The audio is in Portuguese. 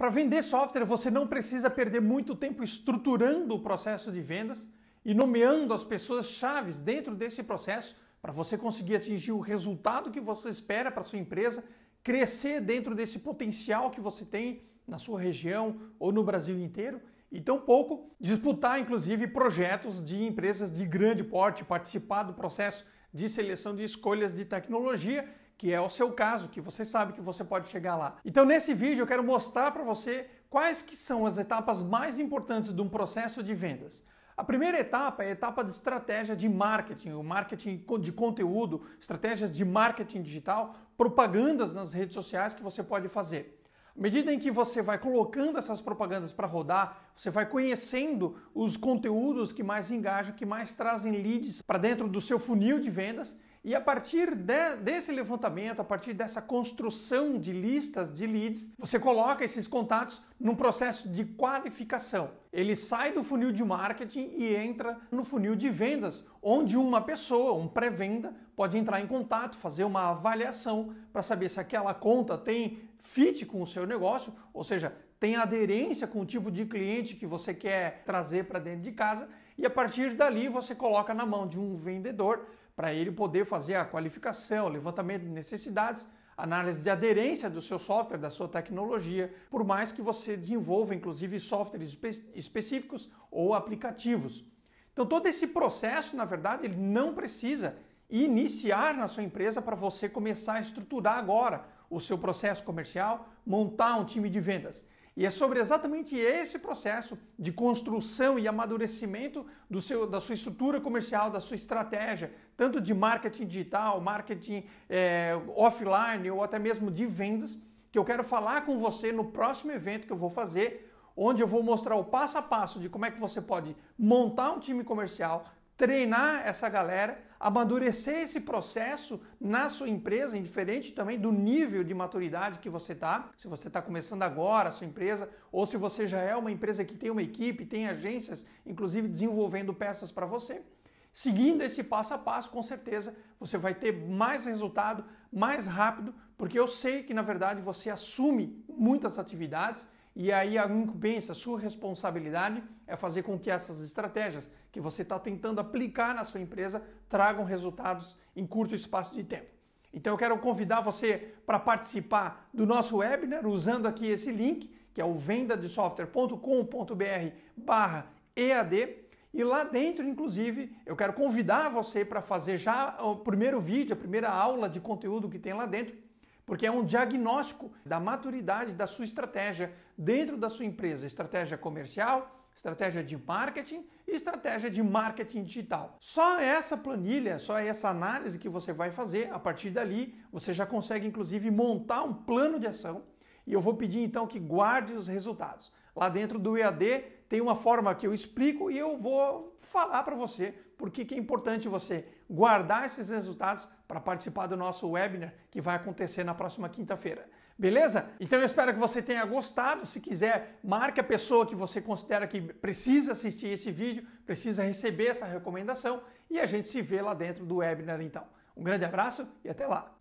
Para vender software, você não precisa perder muito tempo estruturando o processo de vendas e nomeando as pessoas chaves dentro desse processo para você conseguir atingir o resultado que você espera para sua empresa, crescer dentro desse potencial que você tem na sua região ou no Brasil inteiro e tampouco disputar, inclusive, projetos de empresas de grande porte, participar do processo de seleção de escolhas de tecnologia que é o seu caso, que você sabe que você pode chegar lá. Então nesse vídeo eu quero mostrar para você quais que são as etapas mais importantes de um processo de vendas. A primeira etapa é a etapa de estratégia de marketing, o marketing de conteúdo, estratégias de marketing digital, propagandas nas redes sociais que você pode fazer. À medida em que você vai colocando essas propagandas para rodar, você vai conhecendo os conteúdos que mais engajam, que mais trazem leads para dentro do seu funil de vendas e a partir de, desse levantamento, a partir dessa construção de listas de leads, você coloca esses contatos num processo de qualificação. Ele sai do funil de marketing e entra no funil de vendas, onde uma pessoa, um pré-venda, pode entrar em contato, fazer uma avaliação para saber se aquela conta tem fit com o seu negócio, ou seja, tem aderência com o tipo de cliente que você quer trazer para dentro de casa, e a partir dali você coloca na mão de um vendedor para ele poder fazer a qualificação, levantamento de necessidades, análise de aderência do seu software, da sua tecnologia, por mais que você desenvolva inclusive softwares espe específicos ou aplicativos. Então todo esse processo, na verdade, ele não precisa iniciar na sua empresa para você começar a estruturar agora o seu processo comercial, montar um time de vendas. E é sobre exatamente esse processo de construção e amadurecimento do seu, da sua estrutura comercial, da sua estratégia, tanto de marketing digital, marketing é, offline ou até mesmo de vendas, que eu quero falar com você no próximo evento que eu vou fazer, onde eu vou mostrar o passo a passo de como é que você pode montar um time comercial, treinar essa galera, amadurecer esse processo na sua empresa, indiferente também do nível de maturidade que você está. Se você está começando agora a sua empresa, ou se você já é uma empresa que tem uma equipe, tem agências, inclusive desenvolvendo peças para você. Seguindo esse passo a passo, com certeza você vai ter mais resultado mais rápido, porque eu sei que na verdade você assume muitas atividades e aí a incumbência, a sua responsabilidade é fazer com que essas estratégias que você está tentando aplicar na sua empresa tragam resultados em curto espaço de tempo. Então eu quero convidar você para participar do nosso webinar usando aqui esse link, que é o vendadesoftware.com.br barra EAD. E lá dentro, inclusive, eu quero convidar você para fazer já o primeiro vídeo, a primeira aula de conteúdo que tem lá dentro porque é um diagnóstico da maturidade da sua estratégia dentro da sua empresa, estratégia comercial, estratégia de marketing e estratégia de marketing digital. Só essa planilha, só essa análise que você vai fazer, a partir dali, você já consegue inclusive montar um plano de ação e eu vou pedir então que guarde os resultados. Lá dentro do EAD tem uma forma que eu explico e eu vou falar para você por que é importante você guardar esses resultados para participar do nosso webinar que vai acontecer na próxima quinta-feira. Beleza? Então eu espero que você tenha gostado. Se quiser, marque a pessoa que você considera que precisa assistir esse vídeo, precisa receber essa recomendação e a gente se vê lá dentro do webinar então. Um grande abraço e até lá!